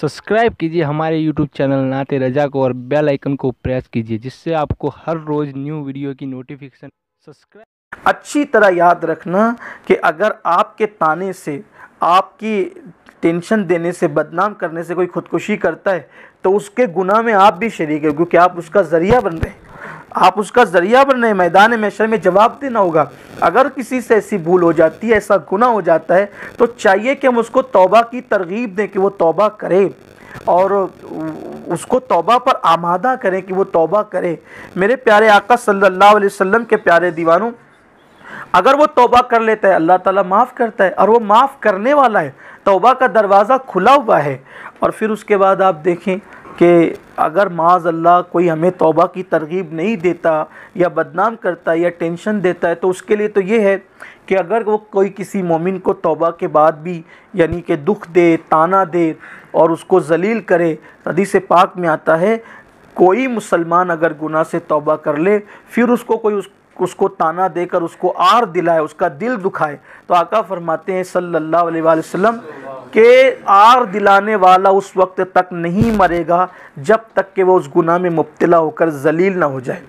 subscribe कीजिए हमारे YouTube channel नाते रजा को और बेल आइकन को प्रेस कीजिए जिससे आपको हर रोज़ न्यू वीडियो की नोटिफिकेशन सब्सक्राइब अच्छी तरह याद रखना कि अगर आपके ताने से आपकी टेंशन देने से बदनाम करने से कोई खुदकुशी करता है तो उसके गुनाह में आप भी शरीक है क्योंकि आप उसका ज़रिया बन रहे हैं आप उसका ज़रिया बनने मैदान मैशर में जवाब देना होगा अगर किसी से ऐसी भूल हो जाती है ऐसा गुना हो जाता है तो चाहिए कि हम उसको तोबा की तरगीब दें कि वो तोबा करे और उसको तोबा पर आमादा करें कि वो तोबा करे मेरे प्यारे आका सल्लल्लाहु अलैहि वसल्लम के प्यारे दीवानों अगर वो तोबा कर लेता है अल्लाह ताला माफ़ करता है और वो माफ़ करने वाला है तोबा का दरवाज़ा खुला हुआ है और फिर उसके बाद आप देखें कि अगर माज अल्लाह कोई हमें तोबा की तरगीब नहीं देता या बदनाम करता है या टेंशन देता है तो उसके लिए तो ये है कि अगर वो कोई किसी मोमिन को तोबा के बाद भी यानी कि दुख दे ताना दे और उसको जलील करे से पाक में आता है कोई मुसलमान अगर गुनाह से तोबा कर ले फिर उसको कोई उस उसको ताना देकर उसको आर दिलाए उसका दिल दुखाए तो आका फरमाते हैं सल्लल्लाहु अलैहि वसल्लम के आर दिलाने वाला उस वक्त तक नहीं मरेगा जब तक कि वो उस गुनाह में मुबतला होकर जलील ना हो जाए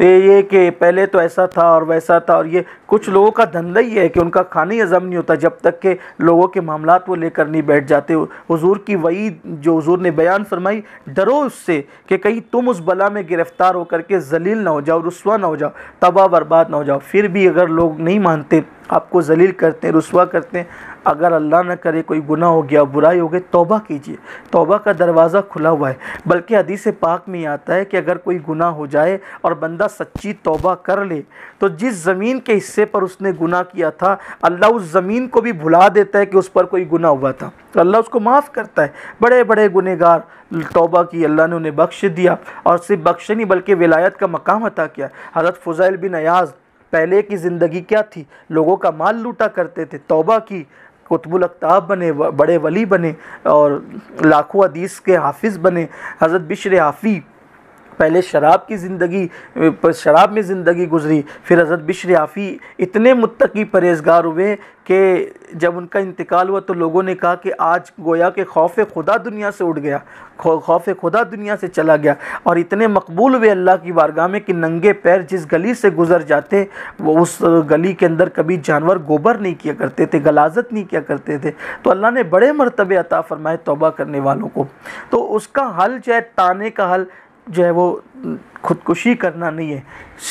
ये कि पहले तो ऐसा था और वैसा था और ये कुछ लोगों का धंधा ही है कि उनका खाना ही हज़म नहीं होता जब तक के लोगों के मामला वो लेकर नहीं बैठ जाते हुजूर की वही जो हजूर ने बयान फरमाई डरो उससे कि कहीं तुम उस बला में गिरफ़्तार होकर के जलील ना हो जाओ रसवा ना हो जाओ तबाह बर्बाद ना हो जाओ फिर भी अगर लोग नहीं मानते आपको जलील करते हैं रसुआ करते हैं अगर अल्लाह न करे कोई गुना हो गया बुराई हो गई तोबा कीजिए तोबा का दरवाज़ा खुला हुआ है बल्कि हदीस पाक में आता है कि अगर कोई गुना हो जाए और बंदा सच्ची तोबा कर ले तो जिस ज़मीन के हिस्से पर उसने गुना किया था अल्लाह उस ज़मीन को भी भुला देता है कि उस पर कोई गुना हुआ था तो अल्लाह उसको माफ़ करता है बड़े बड़े गुनहगार तोबा की अल्लाह ने उन्हें बख्श दिया और सिर्फ बख्श नहीं बल्कि विलायत का मकाम अता किया हज़रत फ़ज़ैल बिन अयाज़ पहले की ज़िंदगी क्या थी लोगों का माल लूटा करते थे तोबा की कुतबुल अख्ताब बने बड़े वली बने और लाखों हदीस के हाफिज़ बने हज़रत बिशर हाफ़ी पहले शराब की ज़िंदगी शराब में ज़िंदगी गुजरी फिर हज़रत बिशर याफ़ी इतने मुतकी परहेजगार हुए कि जब उनका इंतकाल हुआ तो लोगों ने कहा कि आज गोया के खौफ खुदा दुनिया से उठ गया खौफ खुदा दुनिया से चला गया और इतने मकबूल हुए अल्लाह की बारगाह में कि नंगे पैर जिस गली से गुजर जाते वो उस गली के अंदर कभी जानवर गोबर नहीं किया करते थे गलाजत नहीं किया करते थे तो अल्लाह ने बड़े मरतबे अता फ़रमाए तोबा करने वालों को तो उसका हल चाहे ताने का हल जो है वो खुदकुशी करना नहीं है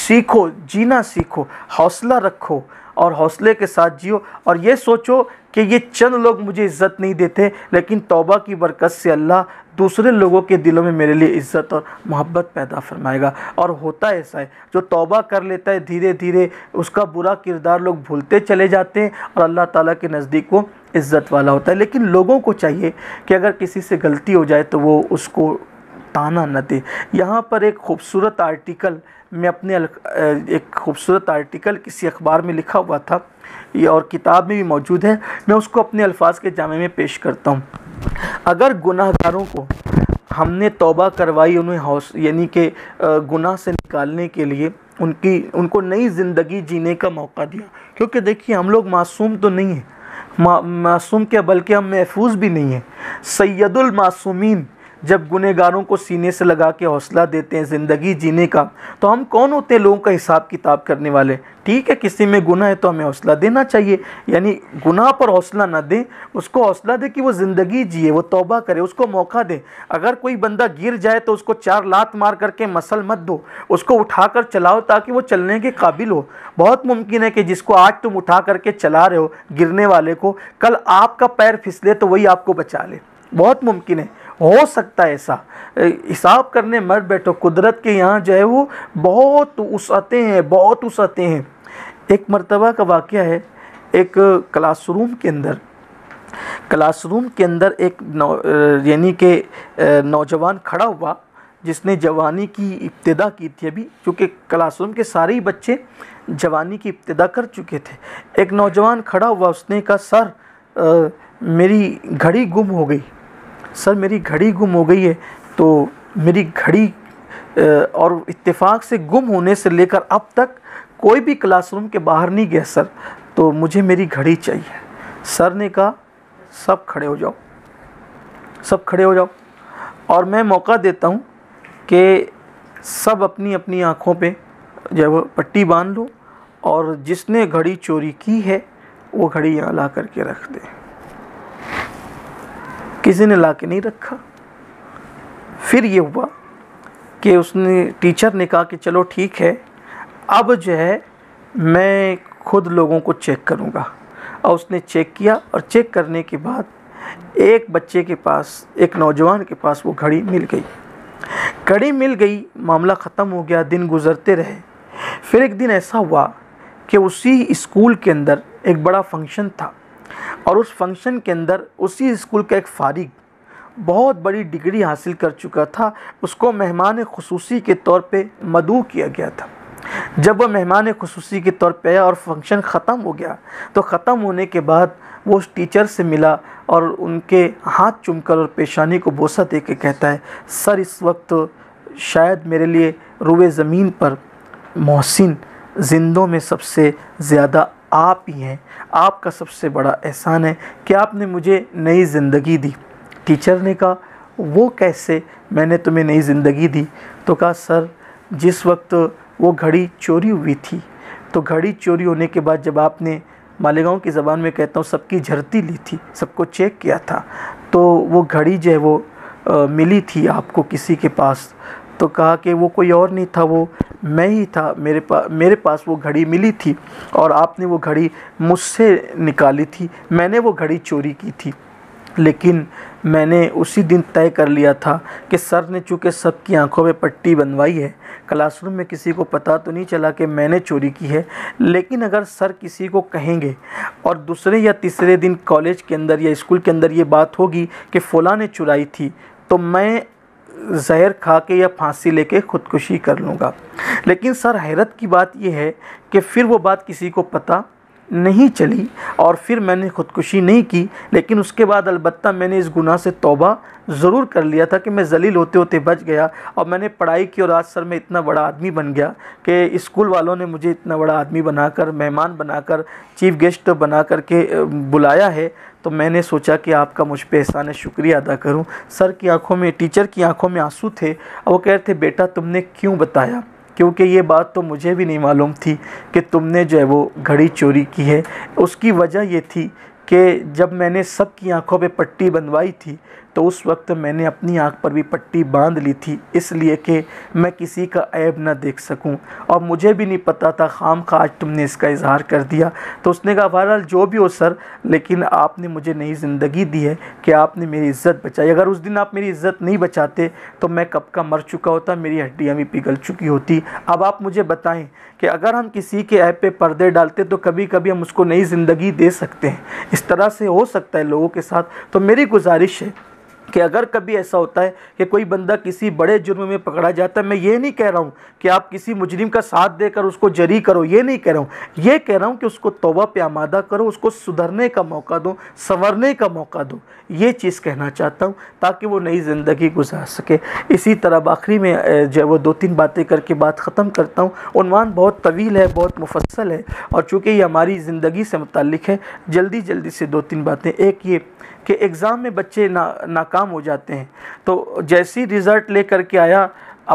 सीखो जीना सीखो हौसला रखो और हौसले के साथ जियो और ये सोचो कि ये चंद लोग मुझे इज़्ज़त नहीं देते लेकिन तौबा की बरकत से अल्लाह दूसरे लोगों के दिलों में मेरे लिए इज़्ज़त और मोहब्बत पैदा फरमाएगा और होता है ऐसा है जो तौबा कर लेता है धीरे धीरे उसका बुरा किरदार लोग भूलते चले जाते हैं और अल्लाह ताला के नज़दीक वो इज़्ज़त वाला होता है लेकिन लोगों को चाहिए कि अगर किसी से गलती हो जाए तो वो उसको ताना न दे यहाँ पर एक खूबसूरत आर्टिकल मैं अपने एक खूबसूरत आर्टिकल किसी अखबार में लिखा हुआ था ये और किताब में भी मौजूद है मैं उसको अपने अल्फाज के जामे में पेश करता हूँ अगर गुनाहगारों को हमने तौबा करवाई उन्हें हौस यानी कि गुनाह से निकालने के लिए उनकी उनको नई ज़िंदगी जीने का मौका दिया क्योंकि देखिए हम लोग मासूम तो नहीं हैं मासूम के बल्कि हम महफूज भी नहीं हैं सैदुलमासूमीन जब गुनेगारों को सीने से लगा के हौसला देते हैं ज़िंदगी जीने का तो हम कौन होते हैं लोगों का हिसाब किताब करने वाले ठीक है किसी में गुना है तो हमें हौसला देना चाहिए यानी गुनाह पर हौसला ना दें उसको हौसला दे कि वो ज़िंदगी जिए वो तौबा करे उसको मौका दे अगर कोई बंदा गिर जाए तो उसको चार लात मार करके मसल मत दो उसको उठा कर चलाओ ताकि वो चलने के काबिल हो बहुत मुमकिन है कि जिसको आज तुम उठा करके चला रहे हो गिरने वाले को कल आपका पैर फिसले तो वही आपको बचा ले बहुत मुमकिन है हो सकता है ऐसा हिसाब करने मत बैठो कुदरत के यहाँ जो है वो बहुत उसतें हैं बहुत उसतें हैं एक मरतबा का वाक़ है एक क्लासरूम के अंदर क्लासरूम के अंदर एक यानी के नौजवान खड़ा हुआ जिसने जवानी की इब्तदा की थी अभी क्योंकि क्लासरूम के सारे ही बच्चे जवानी की इब्तदा कर चुके थे एक नौजवान खड़ा हुआ उसने कहा सर आ, मेरी घड़ी गुम हो गई सर मेरी घड़ी गुम हो गई है तो मेरी घड़ी और इत्तेफाक से गुम होने से लेकर अब तक कोई भी क्लासरूम के बाहर नहीं गया सर तो मुझे मेरी घड़ी चाहिए सर ने कहा सब खड़े हो जाओ सब खड़े हो जाओ और मैं मौका देता हूँ कि सब अपनी अपनी आँखों पे जब पट्टी बांध लो और जिसने घड़ी चोरी की है वो घड़ी यहाँ ला करके रख दें किसी ने ला के नहीं रखा फिर ये हुआ कि उसने टीचर ने कहा कि चलो ठीक है अब जो है मैं खुद लोगों को चेक करूँगा और उसने चेक किया और चेक करने के बाद एक बच्चे के पास एक नौजवान के पास वो घड़ी मिल गई घड़ी मिल गई मामला ख़त्म हो गया दिन गुजरते रहे फिर एक दिन ऐसा हुआ कि उसी स्कूल के अंदर एक बड़ा फंक्शन था और उस फंक्शन के अंदर उसी स्कूल का एक फारिग बहुत बड़ी डिग्री हासिल कर चुका था उसको मेहमान खसूसी के तौर पे मदू किया गया था जब वह मेहमान खसूसी के तौर पे आया और फंक्शन ख़त्म हो गया तो ख़त्म होने के बाद वो उस टीचर से मिला और उनके हाथ चुमकर और पेशानी को बोसा दे के कहता है सर इस वक्त शायद मेरे लिए रुए ज़मीन पर मोहसिन जिंदों में सबसे ज़्यादा आप ही हैं आपका सबसे बड़ा एहसान है कि आपने मुझे नई ज़िंदगी दी टीचर ने कहा वो कैसे मैंने तुम्हें नई ज़िंदगी दी तो कहा सर जिस वक्त वो घड़ी चोरी हुई थी तो घड़ी चोरी होने के बाद जब आपने मालेगांव की ज़बान में कहता हूँ सबकी झरती ली थी सबको चेक किया था तो वो घड़ी जो है वो आ, मिली थी आपको किसी के पास तो कहा कि वो कोई और नहीं था वो मैं ही था मेरे पास मेरे पास वो घड़ी मिली थी और आपने वो घड़ी मुझसे निकाली थी मैंने वो घड़ी चोरी की थी लेकिन मैंने उसी दिन तय कर लिया था कि सर ने चूँकि सबकी आंखों में पट्टी बनवाई है क्लासरूम में किसी को पता तो नहीं चला कि मैंने चोरी की है लेकिन अगर सर किसी को कहेंगे और दूसरे या तीसरे दिन कॉलेज के अंदर या स्कूल के अंदर ये बात होगी कि फ़ला ने चुराई थी तो मैं जहर खा के या फांसी लेके ख़ुदकुशी कर लूँगा लेकिन सर हैरत की बात यह है कि फिर वो बात किसी को पता नहीं चली और फिर मैंने ख़ुदकुशी नहीं की लेकिन उसके बाद अलबत्ता मैंने इस गुनाह से तौबा ज़रूर कर लिया था कि मैं जलील होते होते बच गया और मैंने पढ़ाई की और आज सर मैं इतना बड़ा आदमी बन गया कि स्कूल वालों ने मुझे इतना बड़ा आदमी बनाकर मेहमान बनाकर चीफ गेस्ट बना कर के बुलाया है तो मैंने सोचा कि आपका मुझ पर एहसान शुक्रिया अदा करूं सर की आंखों में टीचर की आंखों में आंसू थे और वो कह रहे थे बेटा तुमने क्यों बताया क्योंकि ये बात तो मुझे भी नहीं मालूम थी कि तुमने जो है वो घड़ी चोरी की है उसकी वजह ये थी कि जब मैंने सब की आंखों पे पट्टी बनवाई थी तो उस वक्त मैंने अपनी आँख पर भी पट्टी बांध ली थी इसलिए कि मैं किसी का ऐब ना देख सकूं और मुझे भी नहीं पता था खाम खा आज तुमने इसका इजहार कर दिया तो उसने कहा बहरहाल जो भी हो सर लेकिन आपने मुझे नई ज़िंदगी दी है कि आपने मेरी इज़्ज़त बचाई अगर उस दिन आप मेरी इज़्ज़त नहीं बचाते तो मैं कब का मर चुका होता मेरी हड्डियाँ भी पिघल चुकी होती अब आप मुझे बताएँ कि अगर हम किसी के ऐप पे पर्दे डालते तो कभी कभी हम उसको नई ज़िंदगी दे सकते हैं इस तरह से हो सकता है लोगों के साथ तो मेरी गुजारिश है कि अगर कभी ऐसा होता है कि कोई बंदा किसी बड़े जुर्म में पकड़ा जाता है मैं ये नहीं कह रहा हूँ कि आप किसी मुजरिम का साथ देकर उसको जरी करो ये नहीं कह रहा हूँ ये कह रहा हूँ कि उसको तोबा पे आमादा करो उसको सुधरने का मौका दो संवरने का मौका दो ये चीज़ कहना चाहता हूँ ताकि वो नई ज़िंदगी गुजार सके इसी तरह आखिरी में जो वो दो तीन बातें करके बात ख़त्म करता हूँ उनवान बहुत तवील है बहुत मुफसल है और चूँकि ये हमारी ज़िंदगी से मुतल है जल्दी जल्दी से दो तीन बातें एक ये कि एग्ज़ाम में बच्चे ना नाकाम काम हो जाते हैं तो जैसी रिज़ल्ट ले करके आया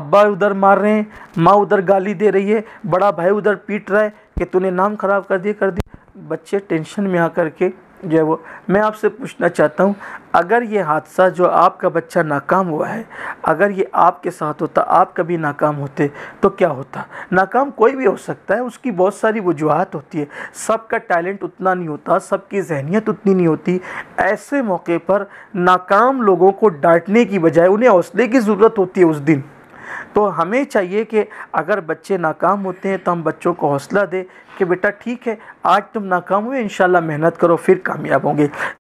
अब्बा उधर मार रहे हैं माँ उधर गाली दे रही है बड़ा भाई उधर पीट रहा है कि तूने नाम ख़राब कर दिया कर दिया बच्चे टेंशन में आकर के जो है वो मैं आपसे पूछना चाहता हूँ अगर ये हादसा जो आपका बच्चा नाकाम हुआ है अगर ये आपके साथ होता आप कभी नाकाम होते तो क्या होता नाकाम कोई भी हो सकता है उसकी बहुत सारी वजूहत होती है सबका टैलेंट उतना नहीं होता सबकी जहनीत उतनी नहीं होती ऐसे मौके पर नाकाम लोगों को डांटने की बजाय उन्हें हौसले की ज़रूरत होती है उस दिन तो हमें चाहिए कि अगर बच्चे नाकाम होते हैं तो हम बच्चों को हौसला दें कि बेटा ठीक है आज तुम नाकाम हुए इन मेहनत करो फिर कामयाब होंगे